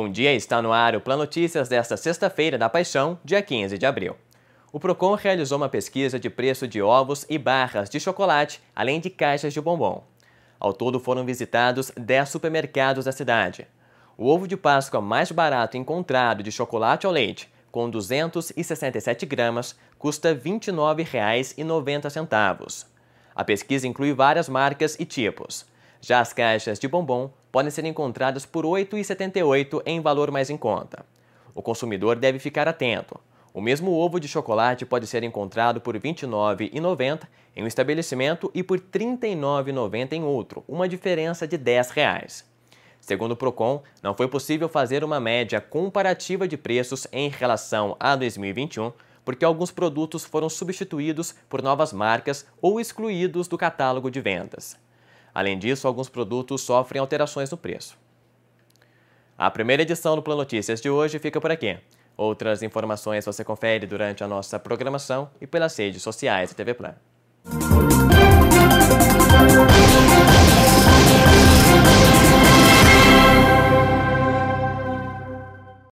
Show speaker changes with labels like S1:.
S1: Bom dia, está no ar o Plan Notícias desta sexta-feira da Paixão, dia 15 de abril. O Procon realizou uma pesquisa de preço de ovos e barras de chocolate, além de caixas de bombom. Ao todo foram visitados 10 supermercados da cidade. O ovo de Páscoa mais barato encontrado de chocolate ao leite, com 267 gramas, custa R$ 29,90. A pesquisa inclui várias marcas e tipos. Já as caixas de bombom podem ser encontradas por R$ 8,78 em valor mais em conta. O consumidor deve ficar atento. O mesmo ovo de chocolate pode ser encontrado por R$ 29,90 em um estabelecimento e por R$ 39,90 em outro, uma diferença de R$ 10. Reais. Segundo o Procon, não foi possível fazer uma média comparativa de preços em relação a 2021, porque alguns produtos foram substituídos por novas marcas ou excluídos do catálogo de vendas. Além disso, alguns produtos sofrem alterações no preço. A primeira edição do Plano Notícias de hoje fica por aqui. Outras informações você confere durante a nossa programação e pelas redes sociais da TV Plan.